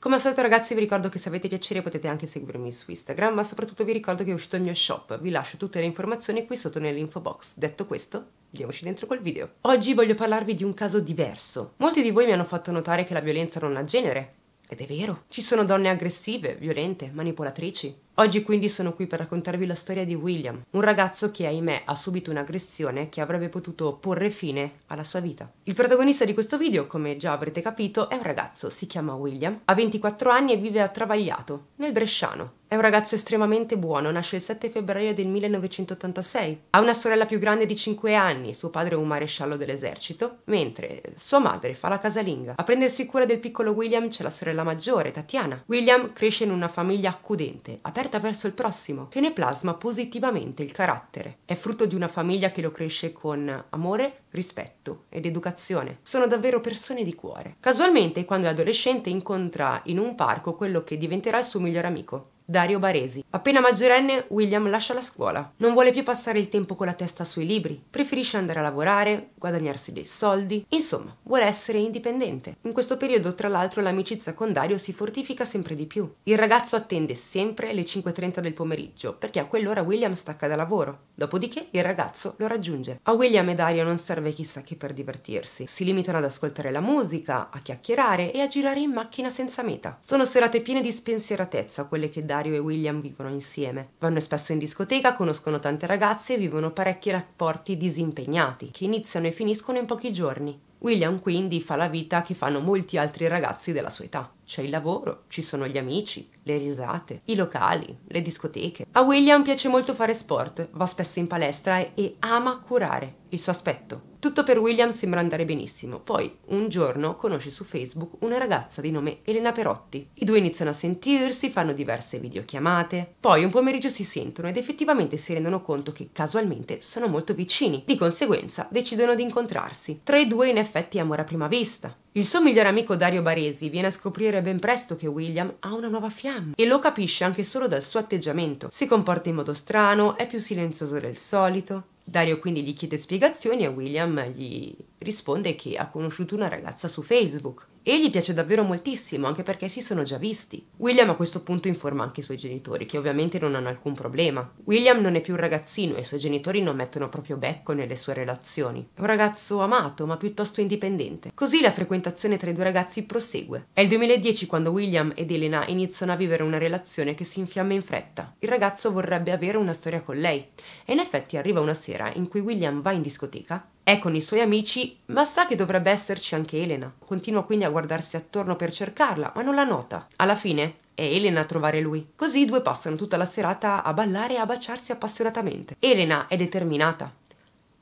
Come al solito ragazzi vi ricordo che se avete piacere potete anche seguirmi su Instagram, ma soprattutto vi ricordo che è uscito il mio shop, vi lascio tutte le informazioni qui sotto nell'info box. Detto questo, andiamoci dentro col video. Oggi voglio parlarvi di un caso diverso. Molti di voi mi hanno fatto notare che la violenza non ha genere, ed è vero, ci sono donne aggressive, violente, manipolatrici. Oggi quindi sono qui per raccontarvi la storia di William, un ragazzo che ahimè ha subito un'aggressione che avrebbe potuto porre fine alla sua vita. Il protagonista di questo video, come già avrete capito, è un ragazzo, si chiama William, ha 24 anni e vive a Travagliato, nel Bresciano, è un ragazzo estremamente buono, nasce il 7 febbraio del 1986, ha una sorella più grande di 5 anni, suo padre è un maresciallo dell'esercito, mentre sua madre fa la casalinga. A prendersi cura del piccolo William c'è la sorella maggiore, Tatiana. William cresce in una famiglia accudente, aperta verso il prossimo, che ne plasma positivamente il carattere. È frutto di una famiglia che lo cresce con amore, rispetto ed educazione. Sono davvero persone di cuore. Casualmente, quando è adolescente, incontra in un parco quello che diventerà il suo migliore amico. Dario Baresi. Appena maggiorenne, William lascia la scuola. Non vuole più passare il tempo con la testa sui libri, preferisce andare a lavorare, guadagnarsi dei soldi, insomma, vuole essere indipendente. In questo periodo, tra l'altro, l'amicizia con Dario si fortifica sempre di più. Il ragazzo attende sempre le 5.30 del pomeriggio, perché a quell'ora William stacca da lavoro. Dopodiché il ragazzo lo raggiunge. A William e Dario non serve chissà che per divertirsi, si limitano ad ascoltare la musica, a chiacchierare e a girare in macchina senza meta. Sono serate piene di spensieratezza quelle che Dario Dario e William vivono insieme. Vanno spesso in discoteca, conoscono tante ragazze e vivono parecchi rapporti disimpegnati, che iniziano e finiscono in pochi giorni. William quindi fa la vita che fanno molti altri ragazzi della sua età. C'è il lavoro, ci sono gli amici, le risate, i locali, le discoteche. A William piace molto fare sport, va spesso in palestra e ama curare il suo aspetto. Tutto per William sembra andare benissimo. Poi, un giorno, conosce su Facebook una ragazza di nome Elena Perotti. I due iniziano a sentirsi, fanno diverse videochiamate. Poi, un pomeriggio si sentono ed effettivamente si rendono conto che casualmente sono molto vicini. Di conseguenza, decidono di incontrarsi. Tra i due in effetti, effetti amore a prima vista. Il suo migliore amico Dario Baresi viene a scoprire ben presto che William ha una nuova fiamma e lo capisce anche solo dal suo atteggiamento. Si comporta in modo strano, è più silenzioso del solito. Dario quindi gli chiede spiegazioni e William gli risponde che ha conosciuto una ragazza su Facebook e gli piace davvero moltissimo, anche perché si sono già visti. William a questo punto informa anche i suoi genitori, che ovviamente non hanno alcun problema. William non è più un ragazzino e i suoi genitori non mettono proprio becco nelle sue relazioni. È un ragazzo amato, ma piuttosto indipendente. Così la frequentazione tra i due ragazzi prosegue. È il 2010 quando William ed Elena iniziano a vivere una relazione che si infiamma in fretta. Il ragazzo vorrebbe avere una storia con lei e in effetti arriva una sera in cui William va in discoteca è con i suoi amici, ma sa che dovrebbe esserci anche Elena. Continua quindi a guardarsi attorno per cercarla, ma non la nota. Alla fine è Elena a trovare lui. Così i due passano tutta la serata a ballare e a baciarsi appassionatamente. Elena è determinata.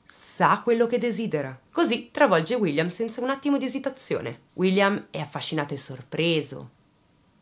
Sa quello che desidera. Così travolge William senza un attimo di esitazione. William è affascinato e sorpreso.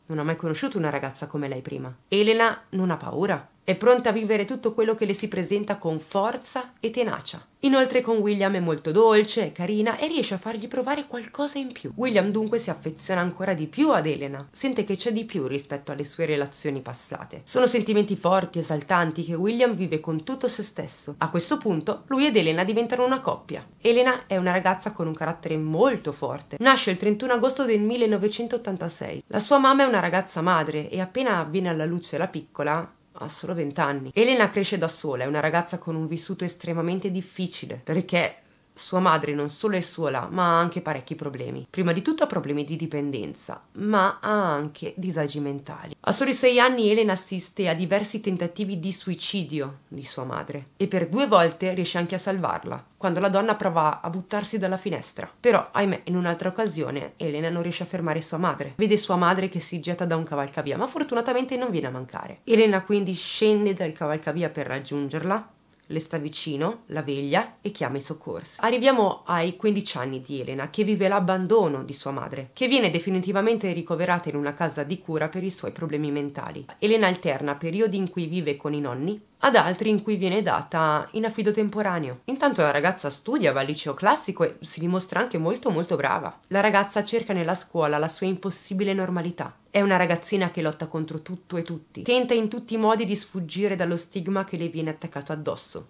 Non ha mai conosciuto una ragazza come lei prima. Elena non ha paura. È pronta a vivere tutto quello che le si presenta con forza e tenacia. Inoltre con William è molto dolce, è carina e riesce a fargli provare qualcosa in più. William dunque si affeziona ancora di più ad Elena, sente che c'è di più rispetto alle sue relazioni passate. Sono sentimenti forti, esaltanti che William vive con tutto se stesso. A questo punto lui ed Elena diventano una coppia. Elena è una ragazza con un carattere molto forte. Nasce il 31 agosto del 1986. La sua mamma è una ragazza madre e appena viene alla luce la piccola, ha solo 20 anni. Elena cresce da sola, è una ragazza con un vissuto estremamente difficile perché sua madre non solo è sola, ma ha anche parecchi problemi. Prima di tutto ha problemi di dipendenza, ma ha anche disagi mentali. A soli sei anni Elena assiste a diversi tentativi di suicidio di sua madre e per due volte riesce anche a salvarla, quando la donna prova a buttarsi dalla finestra. Però, ahimè, in un'altra occasione Elena non riesce a fermare sua madre. Vede sua madre che si getta da un cavalcavia, ma fortunatamente non viene a mancare. Elena quindi scende dal cavalcavia per raggiungerla le sta vicino, la veglia e chiama i soccorsi. Arriviamo ai 15 anni di Elena, che vive l'abbandono di sua madre, che viene definitivamente ricoverata in una casa di cura per i suoi problemi mentali. Elena alterna periodi in cui vive con i nonni ad altri in cui viene data in affido temporaneo. Intanto la ragazza studia, va al liceo classico e si dimostra anche molto molto brava. La ragazza cerca nella scuola la sua impossibile normalità. È una ragazzina che lotta contro tutto e tutti, tenta in tutti i modi di sfuggire dallo stigma che le viene attaccato addosso,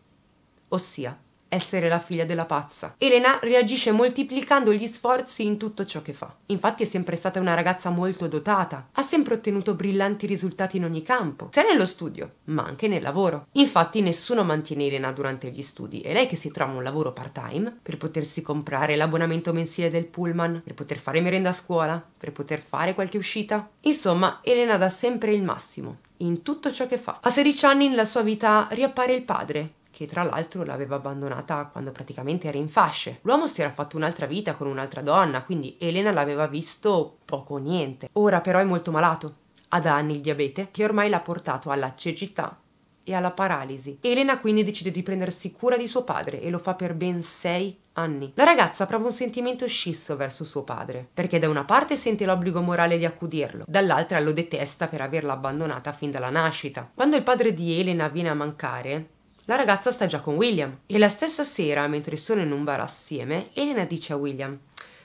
ossia essere la figlia della pazza. Elena reagisce moltiplicando gli sforzi in tutto ciò che fa. Infatti è sempre stata una ragazza molto dotata, ha sempre ottenuto brillanti risultati in ogni campo, sia nello studio, ma anche nel lavoro. Infatti nessuno mantiene Elena durante gli studi, è lei che si trova un lavoro part-time per potersi comprare l'abbonamento mensile del pullman, per poter fare merenda a scuola, per poter fare qualche uscita. Insomma, Elena dà sempre il massimo in tutto ciò che fa. A 16 anni nella sua vita riappare il padre, che tra l'altro l'aveva abbandonata quando praticamente era in fasce. L'uomo si era fatto un'altra vita con un'altra donna, quindi Elena l'aveva visto poco o niente. Ora però è molto malato, ha da anni il diabete, che ormai l'ha portato alla cecità e alla paralisi. Elena quindi decide di prendersi cura di suo padre e lo fa per ben sei anni. La ragazza prova un sentimento scisso verso suo padre, perché da una parte sente l'obbligo morale di accudirlo, dall'altra lo detesta per averla abbandonata fin dalla nascita. Quando il padre di Elena viene a mancare, la ragazza sta già con William e la stessa sera, mentre sono in un bar assieme, Elena dice a William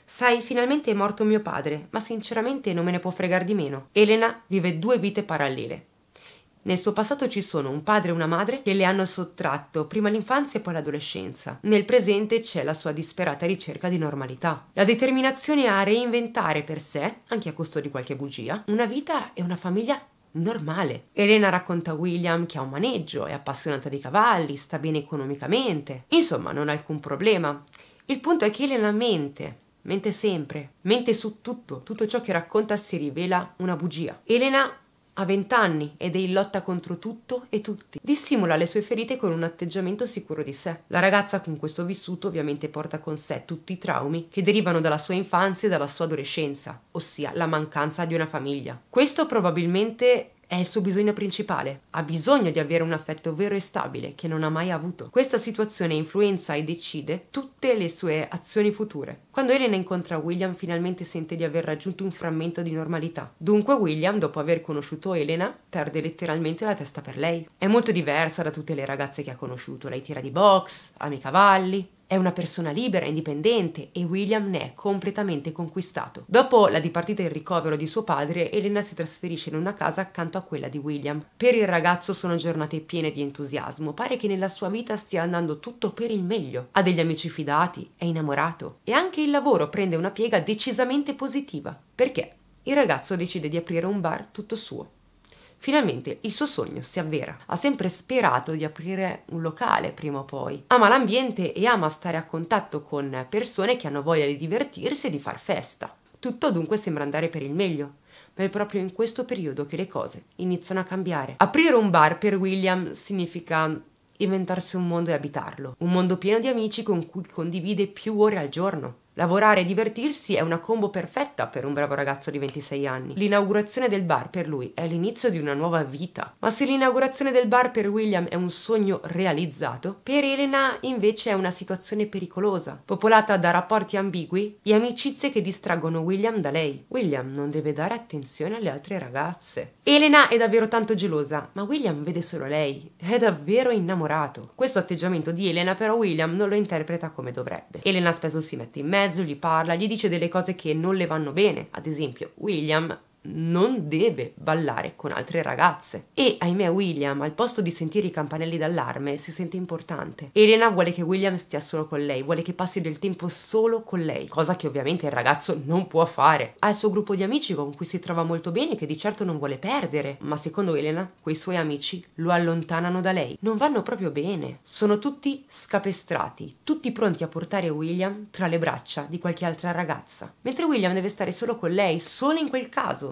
Sai, finalmente è morto mio padre, ma sinceramente non me ne può fregar di meno. Elena vive due vite parallele. Nel suo passato ci sono un padre e una madre che le hanno sottratto prima l'infanzia e poi l'adolescenza. Nel presente c'è la sua disperata ricerca di normalità. La determinazione a reinventare per sé, anche a costo di qualche bugia, una vita e una famiglia normale. Elena racconta a William che ha un maneggio, è appassionata di cavalli, sta bene economicamente, insomma non ha alcun problema. Il punto è che Elena mente, mente sempre, mente su tutto, tutto ciò che racconta si rivela una bugia. Elena ha vent'anni ed è in lotta contro tutto e tutti. Dissimula le sue ferite con un atteggiamento sicuro di sé. La ragazza con questo vissuto ovviamente porta con sé tutti i traumi che derivano dalla sua infanzia e dalla sua adolescenza, ossia la mancanza di una famiglia. Questo probabilmente è il suo bisogno principale. Ha bisogno di avere un affetto vero e stabile che non ha mai avuto. Questa situazione influenza e decide tutte le sue azioni future. Quando Elena incontra William finalmente sente di aver raggiunto un frammento di normalità. Dunque William, dopo aver conosciuto Elena, perde letteralmente la testa per lei. È molto diversa da tutte le ragazze che ha conosciuto. Lei tira di box, ama i cavalli, è una persona libera, indipendente e William ne è completamente conquistato. Dopo la dipartita e il ricovero di suo padre, Elena si trasferisce in una casa accanto a quella di William. Per il ragazzo sono giornate piene di entusiasmo, pare che nella sua vita stia andando tutto per il meglio. Ha degli amici fidati, è innamorato e anche il lavoro prende una piega decisamente positiva. Perché? Il ragazzo decide di aprire un bar tutto suo. Finalmente il suo sogno si avvera. Ha sempre sperato di aprire un locale prima o poi. Ama l'ambiente e ama stare a contatto con persone che hanno voglia di divertirsi e di far festa. Tutto dunque sembra andare per il meglio ma è proprio in questo periodo che le cose iniziano a cambiare. Aprire un bar per William significa inventarsi un mondo e abitarlo, un mondo pieno di amici con cui condivide più ore al giorno, Lavorare e divertirsi è una combo perfetta per un bravo ragazzo di 26 anni. L'inaugurazione del bar per lui è l'inizio di una nuova vita. Ma se l'inaugurazione del bar per William è un sogno realizzato, per Elena invece è una situazione pericolosa, popolata da rapporti ambigui e amicizie che distraggono William da lei. William non deve dare attenzione alle altre ragazze. Elena è davvero tanto gelosa, ma William vede solo lei. È davvero innamorato. Questo atteggiamento di Elena però William non lo interpreta come dovrebbe. Elena spesso si mette in mezzo mezzo, gli parla, gli dice delle cose che non le vanno bene, ad esempio William non deve ballare con altre ragazze. E ahimè William, al posto di sentire i campanelli d'allarme, si sente importante. Elena vuole che William stia solo con lei, vuole che passi del tempo solo con lei, cosa che ovviamente il ragazzo non può fare. Ha il suo gruppo di amici con cui si trova molto bene che di certo non vuole perdere, ma secondo Elena quei suoi amici lo allontanano da lei. Non vanno proprio bene. Sono tutti scapestrati, tutti pronti a portare William tra le braccia di qualche altra ragazza. Mentre William deve stare solo con lei, solo in quel caso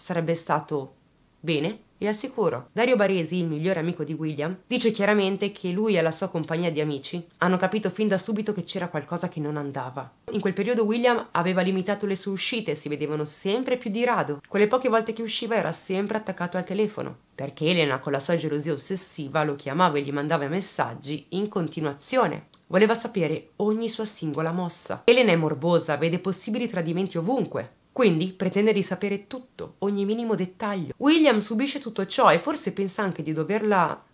sarebbe stato bene e al sicuro. Dario Baresi, il migliore amico di William, dice chiaramente che lui e la sua compagnia di amici hanno capito fin da subito che c'era qualcosa che non andava. In quel periodo William aveva limitato le sue uscite, si vedevano sempre più di rado. Quelle poche volte che usciva era sempre attaccato al telefono, perché Elena, con la sua gelosia ossessiva, lo chiamava e gli mandava messaggi in continuazione. Voleva sapere ogni sua singola mossa. Elena è morbosa, vede possibili tradimenti ovunque quindi pretende di sapere tutto, ogni minimo dettaglio. William subisce tutto ciò e forse pensa anche di doverla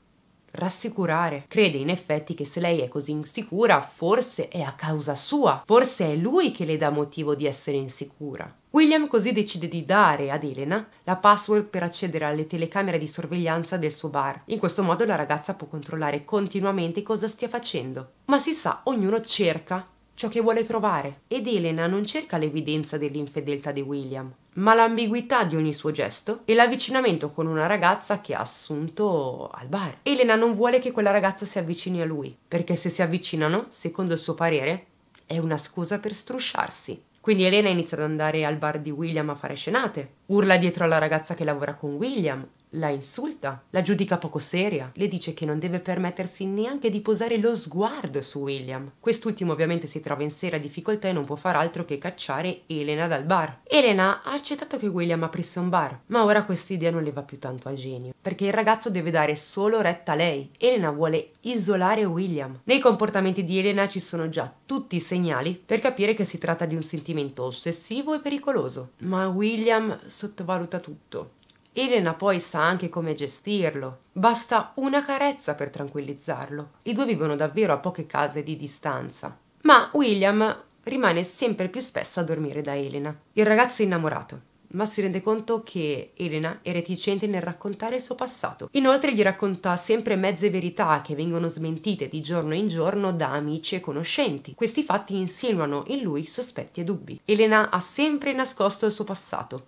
rassicurare. Crede in effetti che se lei è così insicura, forse è a causa sua, forse è lui che le dà motivo di essere insicura. William così decide di dare ad Elena la password per accedere alle telecamere di sorveglianza del suo bar. In questo modo la ragazza può controllare continuamente cosa stia facendo. Ma si sa, ognuno cerca ciò che vuole trovare. Ed Elena non cerca l'evidenza dell'infedeltà di William, ma l'ambiguità di ogni suo gesto e l'avvicinamento con una ragazza che ha assunto al bar. Elena non vuole che quella ragazza si avvicini a lui, perché se si avvicinano, secondo il suo parere, è una scusa per strusciarsi. Quindi Elena inizia ad andare al bar di William a fare scenate, urla dietro alla ragazza che lavora con William, la insulta, la giudica poco seria, le dice che non deve permettersi neanche di posare lo sguardo su William. Quest'ultimo ovviamente si trova in seria difficoltà e non può far altro che cacciare Elena dal bar. Elena ha accettato che William aprisse un bar, ma ora questa idea non le va più tanto a genio, perché il ragazzo deve dare solo retta a lei. Elena vuole isolare William. Nei comportamenti di Elena ci sono già tutti i segnali per capire che si tratta di un sentimento ossessivo e pericoloso, ma William sottovaluta tutto. Elena poi sa anche come gestirlo. Basta una carezza per tranquillizzarlo. I due vivono davvero a poche case di distanza. Ma William rimane sempre più spesso a dormire da Elena. Il ragazzo è innamorato, ma si rende conto che Elena è reticente nel raccontare il suo passato. Inoltre gli racconta sempre mezze verità che vengono smentite di giorno in giorno da amici e conoscenti. Questi fatti insinuano in lui sospetti e dubbi. Elena ha sempre nascosto il suo passato,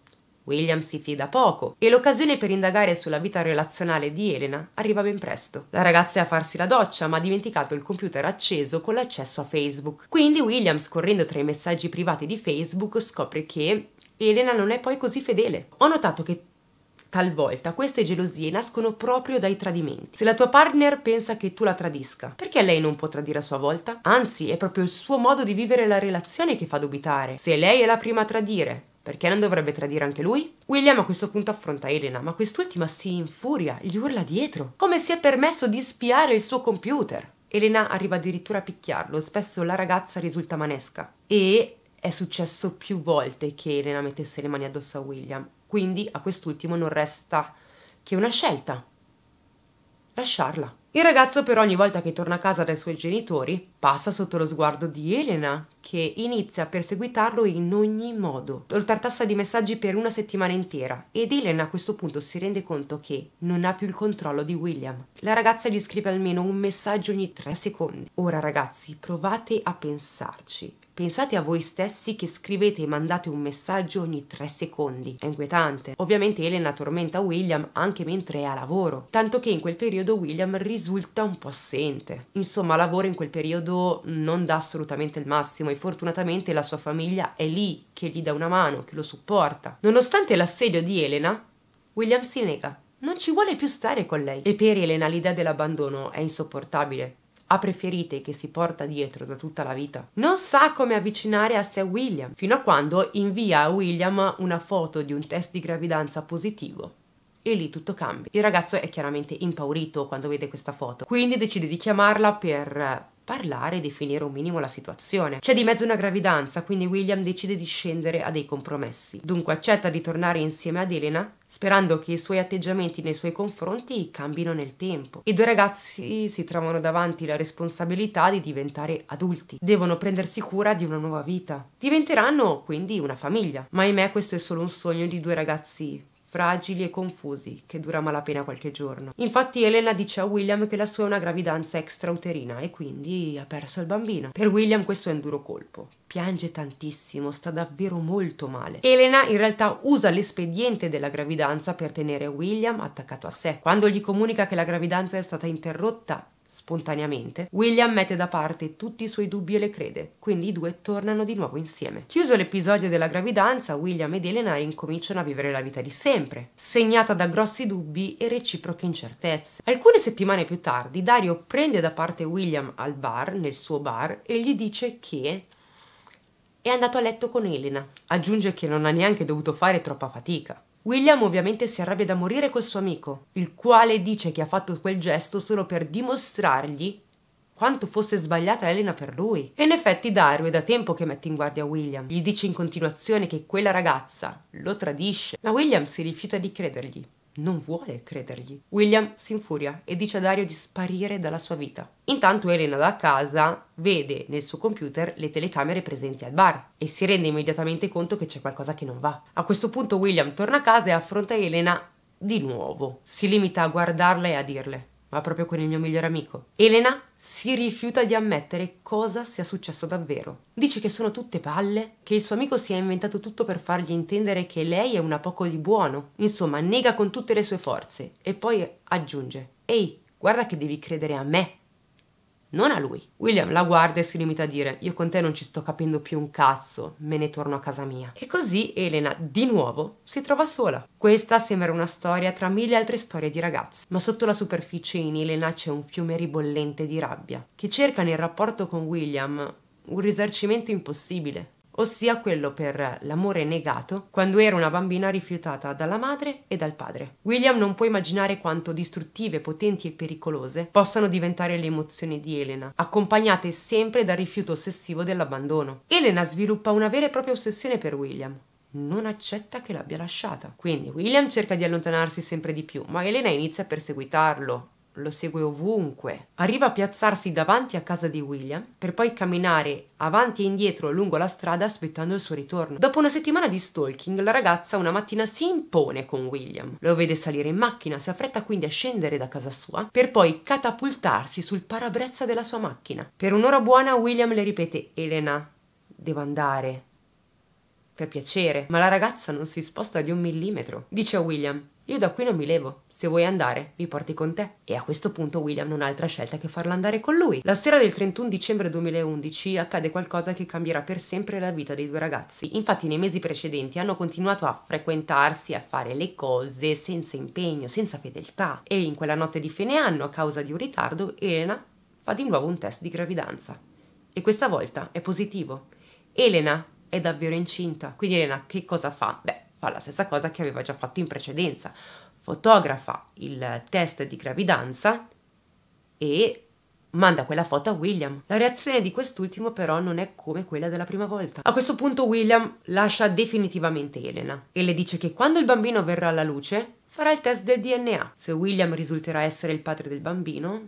William si fida poco e l'occasione per indagare sulla vita relazionale di Elena arriva ben presto. La ragazza è a farsi la doccia ma ha dimenticato il computer acceso con l'accesso a Facebook. Quindi William scorrendo tra i messaggi privati di Facebook scopre che Elena non è poi così fedele. Ho notato che Talvolta queste gelosie nascono proprio dai tradimenti. Se la tua partner pensa che tu la tradisca, perché lei non può tradire a sua volta? Anzi, è proprio il suo modo di vivere la relazione che fa dubitare. Se lei è la prima a tradire, perché non dovrebbe tradire anche lui? William a questo punto affronta Elena, ma quest'ultima si infuria, gli urla dietro. Come si è permesso di spiare il suo computer? Elena arriva addirittura a picchiarlo, spesso la ragazza risulta manesca. E è successo più volte che Elena mettesse le mani addosso a William, quindi a quest'ultimo non resta che una scelta. Lasciarla. Il ragazzo però ogni volta che torna a casa dai suoi genitori passa sotto lo sguardo di Elena, che inizia a perseguitarlo in ogni modo. Lo tartassa di messaggi per una settimana intera ed Elena a questo punto si rende conto che non ha più il controllo di William. La ragazza gli scrive almeno un messaggio ogni tre secondi. Ora ragazzi, provate a pensarci. Pensate a voi stessi che scrivete e mandate un messaggio ogni 3 secondi. È inquietante. Ovviamente Elena tormenta William anche mentre è a lavoro, tanto che in quel periodo William risulta risulta un po' assente. Insomma, lavoro in quel periodo non dà assolutamente il massimo e fortunatamente la sua famiglia è lì che gli dà una mano, che lo supporta. Nonostante l'assedio di Elena, William si nega. Non ci vuole più stare con lei. E per Elena l'idea dell'abbandono è insopportabile. Ha preferite che si porta dietro da tutta la vita. Non sa come avvicinare a sé William, fino a quando invia a William una foto di un test di gravidanza positivo e lì tutto cambia. Il ragazzo è chiaramente impaurito quando vede questa foto, quindi decide di chiamarla per parlare e definire un minimo la situazione. C'è di mezzo una gravidanza, quindi William decide di scendere a dei compromessi. Dunque accetta di tornare insieme ad Elena, sperando che i suoi atteggiamenti nei suoi confronti cambino nel tempo. I due ragazzi si trovano davanti la responsabilità di diventare adulti, devono prendersi cura di una nuova vita. Diventeranno quindi una famiglia, ma ahimè questo è solo un sogno di due ragazzi fragili e confusi, che dura malapena qualche giorno. Infatti Elena dice a William che la sua è una gravidanza extrauterina e quindi ha perso il bambino. Per William questo è un duro colpo. Piange tantissimo, sta davvero molto male. Elena in realtà usa l'espediente della gravidanza per tenere William attaccato a sé. Quando gli comunica che la gravidanza è stata interrotta, spontaneamente, William mette da parte tutti i suoi dubbi e le crede, quindi i due tornano di nuovo insieme. Chiuso l'episodio della gravidanza, William ed Elena incominciano a vivere la vita di sempre, segnata da grossi dubbi e reciproche incertezze. Alcune settimane più tardi, Dario prende da parte William al bar, nel suo bar, e gli dice che è andato a letto con Elena. Aggiunge che non ha neanche dovuto fare troppa fatica. William ovviamente si arrabbia da morire col suo amico, il quale dice che ha fatto quel gesto solo per dimostrargli quanto fosse sbagliata Elena per lui. E in effetti Dario è da tempo che mette in guardia William. Gli dice in continuazione che quella ragazza lo tradisce, ma William si rifiuta di credergli non vuole credergli. William si infuria e dice a Dario di sparire dalla sua vita. Intanto Elena da casa vede nel suo computer le telecamere presenti al bar e si rende immediatamente conto che c'è qualcosa che non va. A questo punto William torna a casa e affronta Elena di nuovo. Si limita a guardarla e a dirle ma proprio con il mio migliore amico. Elena si rifiuta di ammettere cosa sia successo davvero. Dice che sono tutte palle, che il suo amico si è inventato tutto per fargli intendere che lei è una poco di buono. Insomma, nega con tutte le sue forze e poi aggiunge: "Ehi, guarda che devi credere a me non a lui. William la guarda e si limita a dire: Io con te non ci sto capendo più un cazzo, me ne torno a casa mia. E così Elena, di nuovo, si trova sola. Questa sembra una storia tra mille altre storie di ragazzi, ma sotto la superficie in Elena c'è un fiume ribollente di rabbia, che cerca nel rapporto con William un risarcimento impossibile ossia quello per l'amore negato quando era una bambina rifiutata dalla madre e dal padre. William non può immaginare quanto distruttive, potenti e pericolose possano diventare le emozioni di Elena, accompagnate sempre dal rifiuto ossessivo dell'abbandono. Elena sviluppa una vera e propria ossessione per William, non accetta che l'abbia lasciata. Quindi William cerca di allontanarsi sempre di più, ma Elena inizia a perseguitarlo, lo segue ovunque. Arriva a piazzarsi davanti a casa di William per poi camminare avanti e indietro lungo la strada aspettando il suo ritorno. Dopo una settimana di stalking, la ragazza una mattina si impone con William. Lo vede salire in macchina, si affretta quindi a scendere da casa sua per poi catapultarsi sul parabrezza della sua macchina. Per un'ora buona William le ripete Elena, devo andare. Per piacere, ma la ragazza non si sposta di un millimetro. Dice a William io da qui non mi levo. Se vuoi andare, mi porti con te. E a questo punto William non ha altra scelta che farla andare con lui. La sera del 31 dicembre 2011 accade qualcosa che cambierà per sempre la vita dei due ragazzi. Infatti nei mesi precedenti hanno continuato a frequentarsi, a fare le cose senza impegno, senza fedeltà. E in quella notte di fine anno, a causa di un ritardo, Elena fa di nuovo un test di gravidanza. E questa volta è positivo. Elena è davvero incinta. Quindi Elena che cosa fa? Beh, fa la stessa cosa che aveva già fatto in precedenza, fotografa il test di gravidanza e manda quella foto a William. La reazione di quest'ultimo però non è come quella della prima volta. A questo punto William lascia definitivamente Elena e le dice che quando il bambino verrà alla luce farà il test del DNA. Se William risulterà essere il padre del bambino,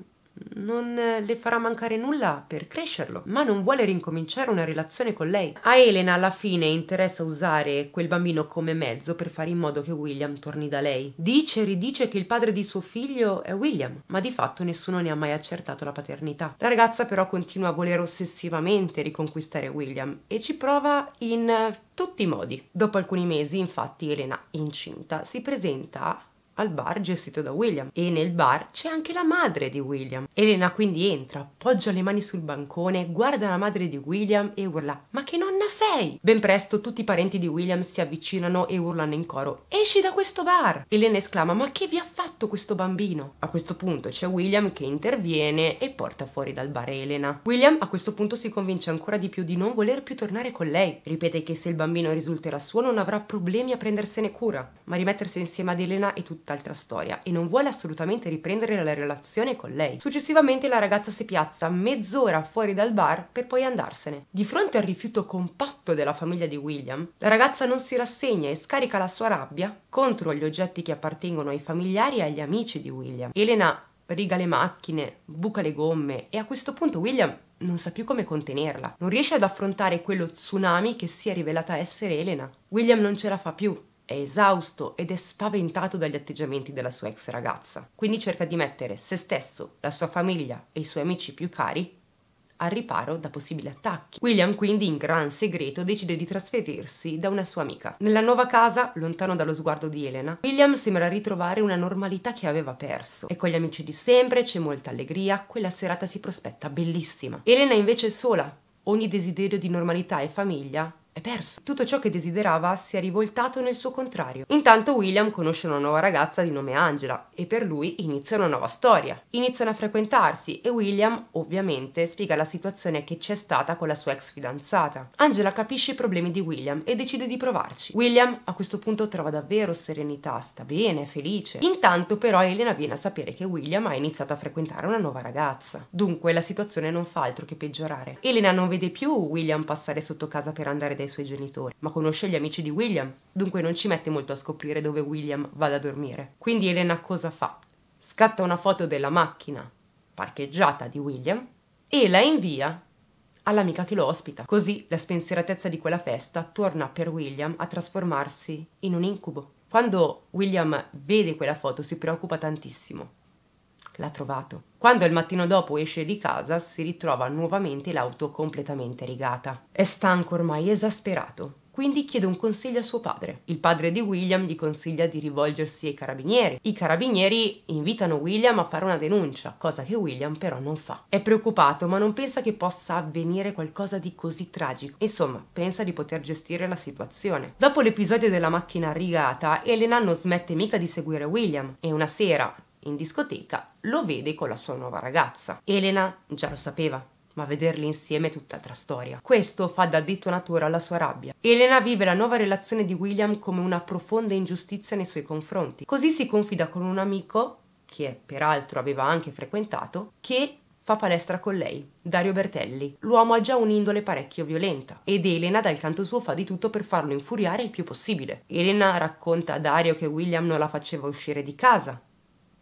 non eh, le farà mancare nulla per crescerlo, ma non vuole rincominciare una relazione con lei. A Elena alla fine interessa usare quel bambino come mezzo per fare in modo che William torni da lei. Dice e ridice che il padre di suo figlio è William, ma di fatto nessuno ne ha mai accertato la paternità. La ragazza però continua a voler ossessivamente riconquistare William e ci prova in eh, tutti i modi. Dopo alcuni mesi, infatti, Elena incinta si presenta al bar gestito da William e nel bar c'è anche la madre di William. Elena quindi entra, poggia le mani sul bancone, guarda la madre di William e urla Ma che nonna sei? Ben presto tutti i parenti di William si avvicinano e urlano in coro Esci da questo bar! Elena esclama Ma che vi ha fatto questo bambino? A questo punto c'è William che interviene e porta fuori dal bar Elena. William a questo punto si convince ancora di più di non voler più tornare con lei. Ripete che se il bambino risulterà suo non avrà problemi a prendersene cura, ma rimettersi insieme ad Elena è tutta tutt'altra storia e non vuole assolutamente riprendere la relazione con lei. Successivamente la ragazza si piazza mezz'ora fuori dal bar per poi andarsene. Di fronte al rifiuto compatto della famiglia di William, la ragazza non si rassegna e scarica la sua rabbia contro gli oggetti che appartengono ai familiari e agli amici di William. Elena riga le macchine, buca le gomme e a questo punto William non sa più come contenerla. Non riesce ad affrontare quello tsunami che si è rivelata essere Elena. William non ce la fa più è esausto ed è spaventato dagli atteggiamenti della sua ex ragazza. Quindi cerca di mettere se stesso, la sua famiglia e i suoi amici più cari al riparo da possibili attacchi. William quindi in gran segreto decide di trasferirsi da una sua amica. Nella nuova casa, lontano dallo sguardo di Elena, William sembra ritrovare una normalità che aveva perso. E con gli amici di sempre, c'è molta allegria, quella serata si prospetta bellissima. Elena invece è sola, ogni desiderio di normalità e famiglia è perso. Tutto ciò che desiderava si è rivoltato nel suo contrario. Intanto William conosce una nuova ragazza di nome Angela e per lui inizia una nuova storia. Iniziano a frequentarsi e William ovviamente spiega la situazione che c'è stata con la sua ex fidanzata. Angela capisce i problemi di William e decide di provarci. William a questo punto trova davvero serenità, sta bene, è felice. Intanto però Elena viene a sapere che William ha iniziato a frequentare una nuova ragazza. Dunque la situazione non fa altro che peggiorare. Elena non vede più William passare sotto casa per andare dai suoi genitori, ma conosce gli amici di William, dunque non ci mette molto a scoprire dove William vada a dormire. Quindi Elena cosa fa? Scatta una foto della macchina parcheggiata di William e la invia all'amica che lo ospita. Così la spensieratezza di quella festa torna per William a trasformarsi in un incubo. Quando William vede quella foto si preoccupa tantissimo L'ha trovato. Quando il mattino dopo esce di casa, si ritrova nuovamente l'auto completamente rigata. È stanco ormai, esasperato. Quindi chiede un consiglio a suo padre. Il padre di William gli consiglia di rivolgersi ai carabinieri. I carabinieri invitano William a fare una denuncia, cosa che William però non fa. È preoccupato, ma non pensa che possa avvenire qualcosa di così tragico. Insomma, pensa di poter gestire la situazione. Dopo l'episodio della macchina rigata, Elena non smette mica di seguire William e una sera, in discoteca, lo vede con la sua nuova ragazza. Elena già lo sapeva, ma vederli insieme è tutt'altra storia. Questo fa da detonatura alla sua rabbia. Elena vive la nuova relazione di William come una profonda ingiustizia nei suoi confronti. Così si confida con un amico, che peraltro aveva anche frequentato, che fa palestra con lei, Dario Bertelli. L'uomo ha già un'indole parecchio violenta ed Elena dal canto suo fa di tutto per farlo infuriare il più possibile. Elena racconta a Dario che William non la faceva uscire di casa,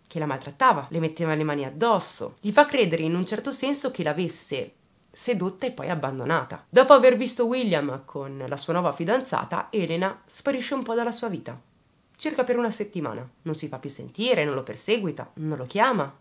che la maltrattava, le metteva le mani addosso, gli fa credere in un certo senso che l'avesse sedotta e poi abbandonata. Dopo aver visto William con la sua nuova fidanzata, Elena sparisce un po' dalla sua vita, circa per una settimana. Non si fa più sentire, non lo perseguita, non lo chiama,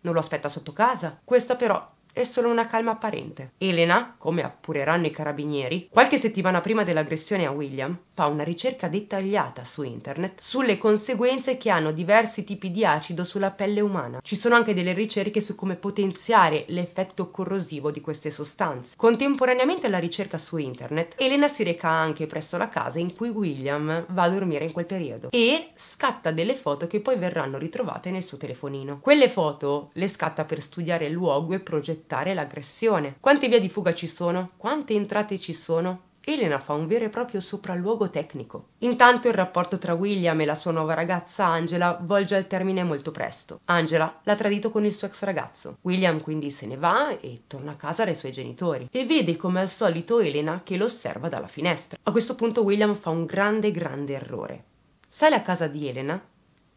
non lo aspetta sotto casa. Questa però è solo una calma apparente. Elena, come appureranno i carabinieri, qualche settimana prima dell'aggressione a William, fa una ricerca dettagliata su internet sulle conseguenze che hanno diversi tipi di acido sulla pelle umana. Ci sono anche delle ricerche su come potenziare l'effetto corrosivo di queste sostanze. Contemporaneamente alla ricerca su internet, Elena si reca anche presso la casa in cui William va a dormire in quel periodo e scatta delle foto che poi verranno ritrovate nel suo telefonino. Quelle foto le scatta per studiare il luogo e progettare accettare l'aggressione. Quante vie di fuga ci sono? Quante entrate ci sono? Elena fa un vero e proprio sopralluogo tecnico. Intanto il rapporto tra William e la sua nuova ragazza Angela volge al termine molto presto. Angela l'ha tradito con il suo ex ragazzo. William quindi se ne va e torna a casa dai suoi genitori e vede come al solito Elena che lo osserva dalla finestra. A questo punto William fa un grande grande errore. Sale a casa di Elena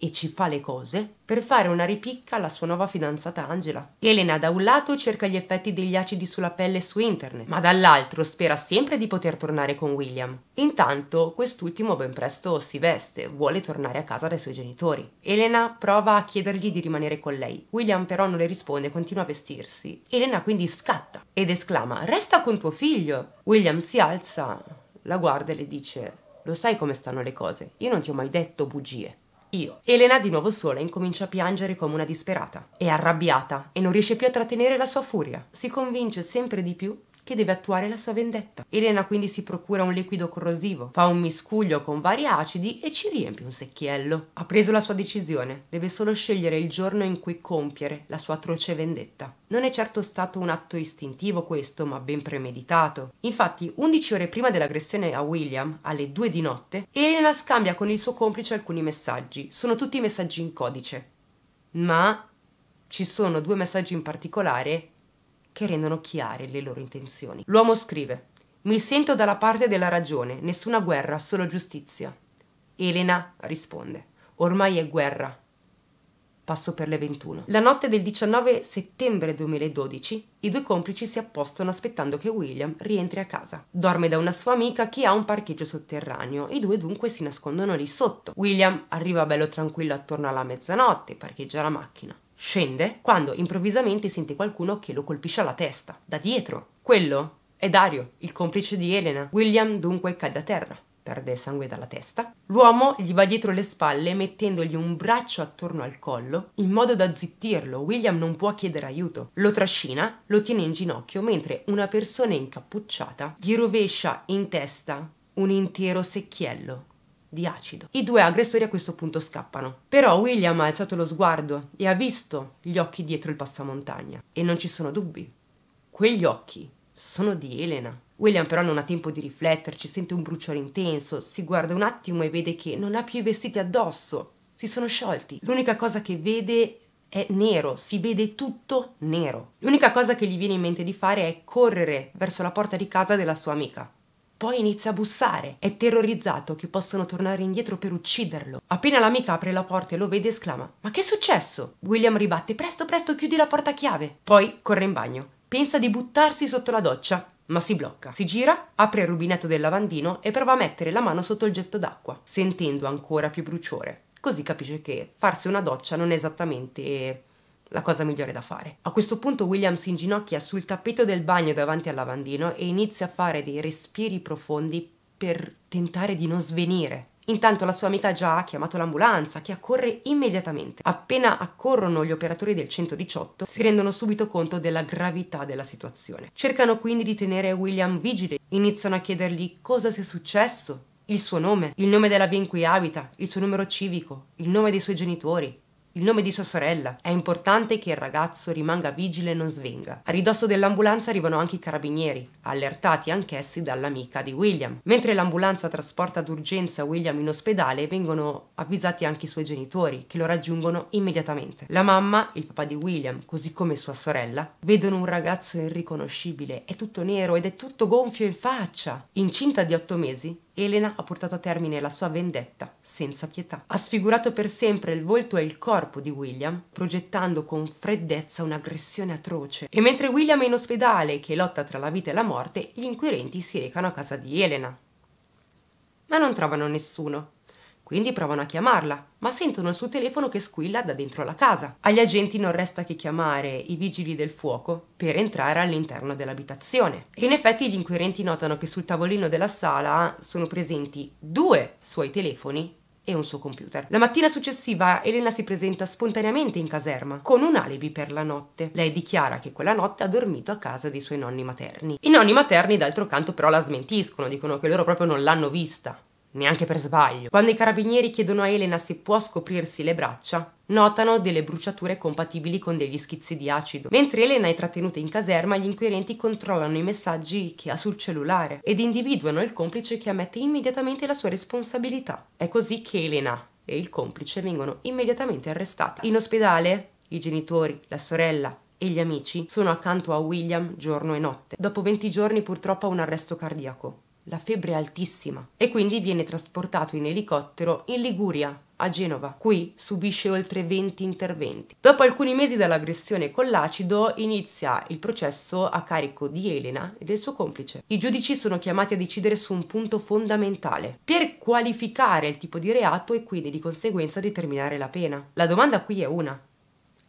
e ci fa le cose per fare una ripicca alla sua nuova fidanzata Angela. Elena da un lato cerca gli effetti degli acidi sulla pelle su internet, ma dall'altro spera sempre di poter tornare con William. Intanto quest'ultimo ben presto si veste, vuole tornare a casa dai suoi genitori. Elena prova a chiedergli di rimanere con lei. William però non le risponde, e continua a vestirsi. Elena quindi scatta ed esclama: "Resta con tuo figlio". William si alza, la guarda e le dice: "Lo sai come stanno le cose? Io non ti ho mai detto bugie" io. Elena, di nuovo sola, incomincia a piangere come una disperata. È arrabbiata e non riesce più a trattenere la sua furia. Si convince sempre di più che deve attuare la sua vendetta. Elena quindi si procura un liquido corrosivo, fa un miscuglio con vari acidi e ci riempie un secchiello. Ha preso la sua decisione, deve solo scegliere il giorno in cui compiere la sua atroce vendetta. Non è certo stato un atto istintivo questo, ma ben premeditato. Infatti, 11 ore prima dell'aggressione a William, alle 2 di notte, Elena scambia con il suo complice alcuni messaggi. Sono tutti messaggi in codice. Ma ci sono due messaggi in particolare che rendono chiare le loro intenzioni. L'uomo scrive Mi sento dalla parte della ragione, nessuna guerra, solo giustizia. Elena risponde Ormai è guerra. Passo per le 21. La notte del 19 settembre 2012 i due complici si appostano aspettando che William rientri a casa. Dorme da una sua amica che ha un parcheggio sotterraneo. I due dunque si nascondono lì sotto. William arriva bello tranquillo attorno alla mezzanotte, parcheggia la macchina. Scende quando improvvisamente sente qualcuno che lo colpisce alla testa, da dietro. Quello è Dario, il complice di Elena. William dunque cade a terra, perde sangue dalla testa. L'uomo gli va dietro le spalle mettendogli un braccio attorno al collo in modo da zittirlo. William non può chiedere aiuto. Lo trascina, lo tiene in ginocchio mentre una persona incappucciata gli rovescia in testa un intero secchiello di acido. I due aggressori a questo punto scappano. Però William ha alzato lo sguardo e ha visto gli occhi dietro il passamontagna. E non ci sono dubbi. Quegli occhi sono di Elena. William però non ha tempo di rifletterci, sente un bruciore intenso, si guarda un attimo e vede che non ha più i vestiti addosso. Si sono sciolti. L'unica cosa che vede è nero, si vede tutto nero. L'unica cosa che gli viene in mente di fare è correre verso la porta di casa della sua amica. Poi inizia a bussare. È terrorizzato che possano tornare indietro per ucciderlo. Appena l'amica apre la porta e lo vede, esclama: Ma che è successo? William ribatte: Presto, presto, chiudi la porta a chiave. Poi corre in bagno. Pensa di buttarsi sotto la doccia, ma si blocca. Si gira, apre il rubinetto del lavandino e prova a mettere la mano sotto il getto d'acqua, sentendo ancora più bruciore. Così capisce che farsi una doccia non è esattamente la cosa migliore da fare. A questo punto William si inginocchia sul tappeto del bagno davanti al lavandino e inizia a fare dei respiri profondi per tentare di non svenire. Intanto la sua amica già ha chiamato l'ambulanza, che accorre immediatamente. Appena accorrono gli operatori del 118, si rendono subito conto della gravità della situazione. Cercano quindi di tenere William vigile, iniziano a chiedergli cosa sia successo, il suo nome, il nome della via in cui abita, il suo numero civico, il nome dei suoi genitori, il nome di sua sorella. È importante che il ragazzo rimanga vigile e non svenga. A ridosso dell'ambulanza arrivano anche i carabinieri, allertati anch'essi dall'amica di William. Mentre l'ambulanza trasporta d'urgenza William in ospedale, vengono avvisati anche i suoi genitori, che lo raggiungono immediatamente. La mamma, il papà di William, così come sua sorella, vedono un ragazzo irriconoscibile, è tutto nero ed è tutto gonfio in faccia. Incinta di otto mesi, Elena ha portato a termine la sua vendetta senza pietà. Ha sfigurato per sempre il volto e il corpo di William, progettando con freddezza un'aggressione atroce. E mentre William è in ospedale che lotta tra la vita e la morte, gli inquirenti si recano a casa di Elena. Ma non trovano nessuno quindi provano a chiamarla, ma sentono il suo telefono che squilla da dentro la casa. Agli agenti non resta che chiamare i vigili del fuoco per entrare all'interno dell'abitazione. E in effetti gli inquirenti notano che sul tavolino della sala sono presenti due suoi telefoni e un suo computer. La mattina successiva Elena si presenta spontaneamente in caserma con un alibi per la notte. Lei dichiara che quella notte ha dormito a casa dei suoi nonni materni. I nonni materni d'altro canto però la smentiscono, dicono che loro proprio non l'hanno vista neanche per sbaglio. Quando i carabinieri chiedono a Elena se può scoprirsi le braccia, notano delle bruciature compatibili con degli schizzi di acido. Mentre Elena è trattenuta in caserma, gli inquirenti controllano i messaggi che ha sul cellulare ed individuano il complice che ammette immediatamente la sua responsabilità. È così che Elena e il complice vengono immediatamente arrestati. In ospedale, i genitori, la sorella, e gli amici sono accanto a William giorno e notte. Dopo 20 giorni purtroppo ha un arresto cardiaco la febbre è altissima e quindi viene trasportato in elicottero in Liguria, a Genova. Qui subisce oltre 20 interventi. Dopo alcuni mesi dall'aggressione con l'acido inizia il processo a carico di Elena e del suo complice. I giudici sono chiamati a decidere su un punto fondamentale per qualificare il tipo di reato e quindi di conseguenza determinare la pena. La domanda qui è una.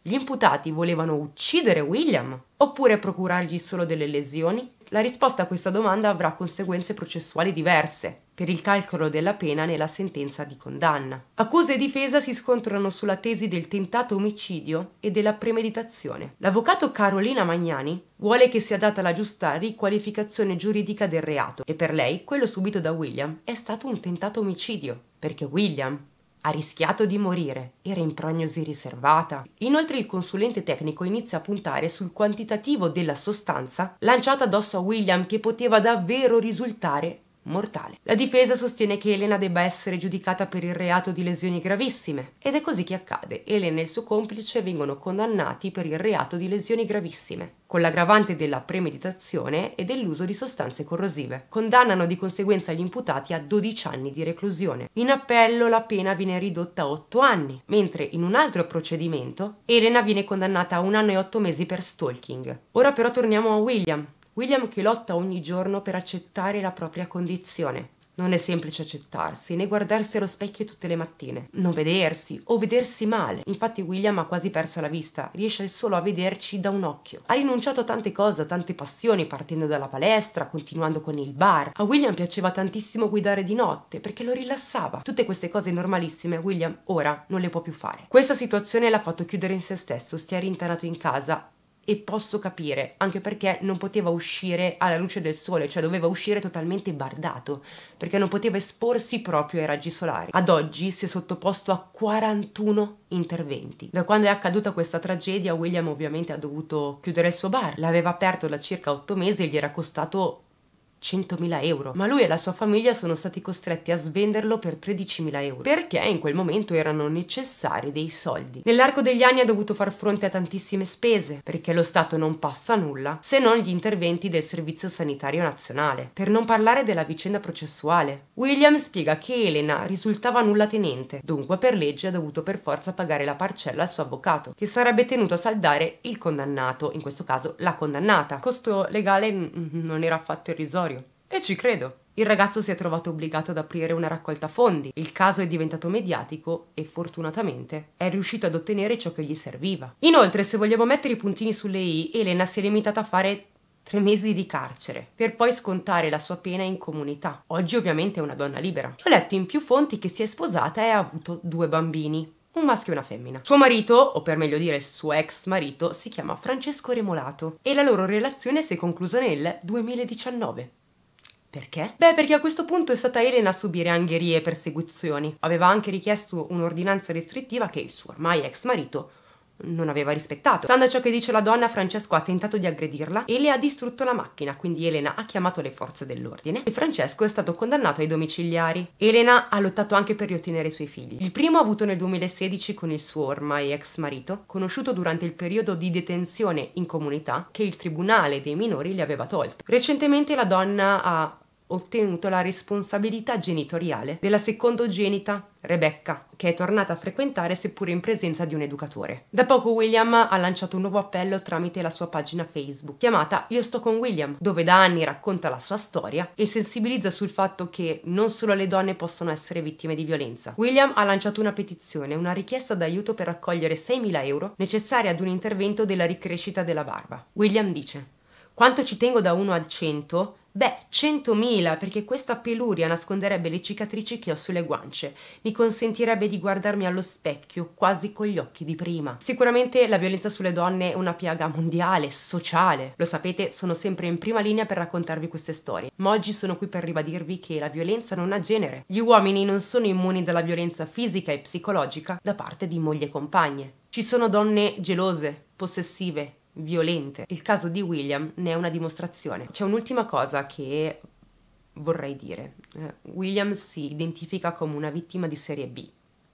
Gli imputati volevano uccidere William oppure procurargli solo delle lesioni? La risposta a questa domanda avrà conseguenze processuali diverse per il calcolo della pena nella sentenza di condanna. Accusa e difesa si scontrano sulla tesi del tentato omicidio e della premeditazione. L'avvocato Carolina Magnani vuole che sia data la giusta riqualificazione giuridica del reato e per lei quello subito da William è stato un tentato omicidio, perché William ha rischiato di morire, era in prognosi riservata. Inoltre il consulente tecnico inizia a puntare sul quantitativo della sostanza lanciata addosso a William che poteva davvero risultare mortale. La difesa sostiene che Elena debba essere giudicata per il reato di lesioni gravissime ed è così che accade. Elena e il suo complice vengono condannati per il reato di lesioni gravissime, con l'aggravante della premeditazione e dell'uso di sostanze corrosive. Condannano di conseguenza gli imputati a 12 anni di reclusione. In appello la pena viene ridotta a 8 anni, mentre in un altro procedimento Elena viene condannata a un anno e 8 mesi per stalking. Ora però torniamo a William, William che lotta ogni giorno per accettare la propria condizione. Non è semplice accettarsi, né guardarsi allo specchio tutte le mattine, non vedersi o vedersi male. Infatti William ha quasi perso la vista, riesce solo a vederci da un occhio. Ha rinunciato a tante cose, a tante passioni, partendo dalla palestra, continuando con il bar. A William piaceva tantissimo guidare di notte perché lo rilassava. Tutte queste cose normalissime William ora non le può più fare. Questa situazione l'ha fatto chiudere in se stesso, si è rintanato in casa e posso capire, anche perché non poteva uscire alla luce del sole, cioè doveva uscire totalmente bardato, perché non poteva esporsi proprio ai raggi solari. Ad oggi si è sottoposto a 41 interventi. Da quando è accaduta questa tragedia, William ovviamente ha dovuto chiudere il suo bar. L'aveva aperto da circa 8 mesi e gli era costato 100.000 euro, ma lui e la sua famiglia sono stati costretti a svenderlo per 13.000 euro, perché in quel momento erano necessari dei soldi. Nell'arco degli anni ha dovuto far fronte a tantissime spese, perché lo Stato non passa nulla se non gli interventi del Servizio Sanitario Nazionale, per non parlare della vicenda processuale. William spiega che Elena risultava nulla tenente, dunque per legge ha dovuto per forza pagare la parcella al suo avvocato, che sarebbe tenuto a saldare il condannato, in questo caso la condannata. Costo legale non era affatto irrisorio e ci credo. Il ragazzo si è trovato obbligato ad aprire una raccolta fondi, il caso è diventato mediatico e fortunatamente è riuscito ad ottenere ciò che gli serviva. Inoltre, se vogliamo mettere i puntini sulle i, Elena si è limitata a fare tre mesi di carcere, per poi scontare la sua pena in comunità. Oggi ovviamente è una donna libera. Ho letto in più fonti che si è sposata e ha avuto due bambini. Un maschio e una femmina. Suo marito, o per meglio dire suo ex marito, si chiama Francesco Remolato e la loro relazione si è conclusa nel 2019. Perché? Beh, perché a questo punto è stata Elena a subire angherie e persecuzioni. Aveva anche richiesto un'ordinanza restrittiva che il suo ormai ex marito non aveva rispettato. Stando a ciò che dice la donna, Francesco ha tentato di aggredirla e le ha distrutto la macchina, quindi Elena ha chiamato le forze dell'ordine e Francesco è stato condannato ai domiciliari. Elena ha lottato anche per riottenere i suoi figli. Il primo ha avuto nel 2016 con il suo ormai ex marito, conosciuto durante il periodo di detenzione in comunità che il tribunale dei minori le aveva tolto. Recentemente la donna ha ottenuto la responsabilità genitoriale della secondogenita Rebecca, che è tornata a frequentare seppure in presenza di un educatore. Da poco William ha lanciato un nuovo appello tramite la sua pagina Facebook, chiamata Io sto con William, dove da anni racconta la sua storia e sensibilizza sul fatto che non solo le donne possono essere vittime di violenza. William ha lanciato una petizione, una richiesta d'aiuto per raccogliere 6.000 euro necessari ad un intervento della ricrescita della barba. William dice quanto ci tengo da 1 a 100 Beh, 100.000 perché questa peluria nasconderebbe le cicatrici che ho sulle guance, mi consentirebbe di guardarmi allo specchio quasi con gli occhi di prima. Sicuramente la violenza sulle donne è una piaga mondiale, sociale. Lo sapete, sono sempre in prima linea per raccontarvi queste storie, ma oggi sono qui per ribadirvi che la violenza non ha genere. Gli uomini non sono immuni dalla violenza fisica e psicologica da parte di mogli e compagne. Ci sono donne gelose, possessive, violente. Il caso di William ne è una dimostrazione. C'è un'ultima cosa che vorrei dire. Eh, William si identifica come una vittima di serie B,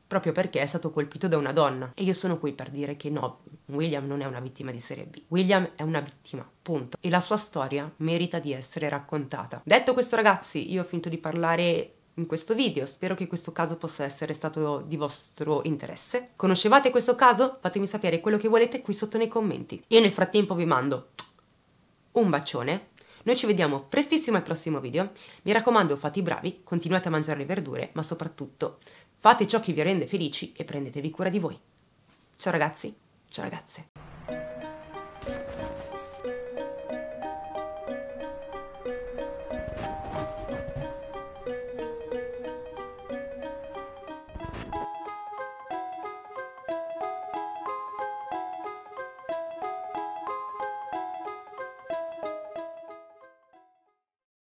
proprio perché è stato colpito da una donna. E io sono qui per dire che no, William non è una vittima di serie B. William è una vittima, punto. E la sua storia merita di essere raccontata. Detto questo ragazzi, io ho finto di parlare in questo video. Spero che questo caso possa essere stato di vostro interesse. Conoscevate questo caso? Fatemi sapere quello che volete qui sotto nei commenti. Io nel frattempo vi mando un bacione. Noi ci vediamo prestissimo al prossimo video. Mi raccomando, fate i bravi, continuate a mangiare le verdure, ma soprattutto fate ciò che vi rende felici e prendetevi cura di voi. Ciao ragazzi, ciao ragazze.